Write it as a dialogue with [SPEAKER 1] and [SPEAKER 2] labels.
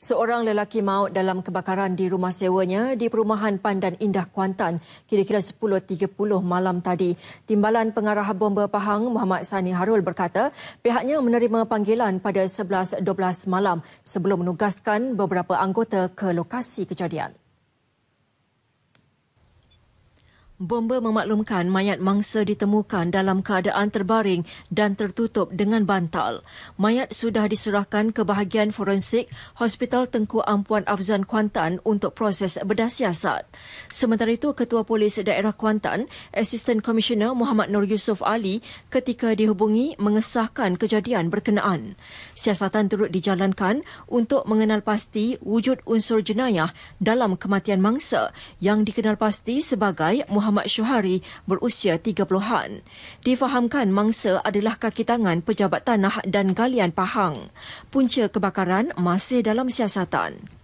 [SPEAKER 1] Seorang lelaki maut dalam kebakaran di rumah sewanya di perumahan Pandan Indah Kuantan kira-kira 10.30 malam tadi. Timbalan Pengarah Bomba Pahang Muhammad Sani Harul berkata pihaknya menerima panggilan pada 11.12 malam sebelum menugaskan beberapa anggota ke lokasi kejadian. Bomba memaklumkan mayat mangsa ditemukan dalam keadaan terbaring dan tertutup dengan bantal. Mayat sudah diserahkan ke bahagian forensik Hospital Tengku Ampuan Afzan Kuantan untuk proses bedah siasat. Sementara itu, Ketua Polis Daerah Kuantan, Assistant Commissioner Muhammad Nur Yusof Ali ketika dihubungi mengesahkan kejadian berkenaan. Siasatan turut dijalankan untuk mengenal pasti wujud unsur jenayah dalam kematian mangsa yang dikenal pasti sebagai Muhammad Muhammad Syuhari berusia 30-an. Difahamkan mangsa adalah kaki tangan Pejabat Tanah dan Galian Pahang. Punca kebakaran masih dalam siasatan.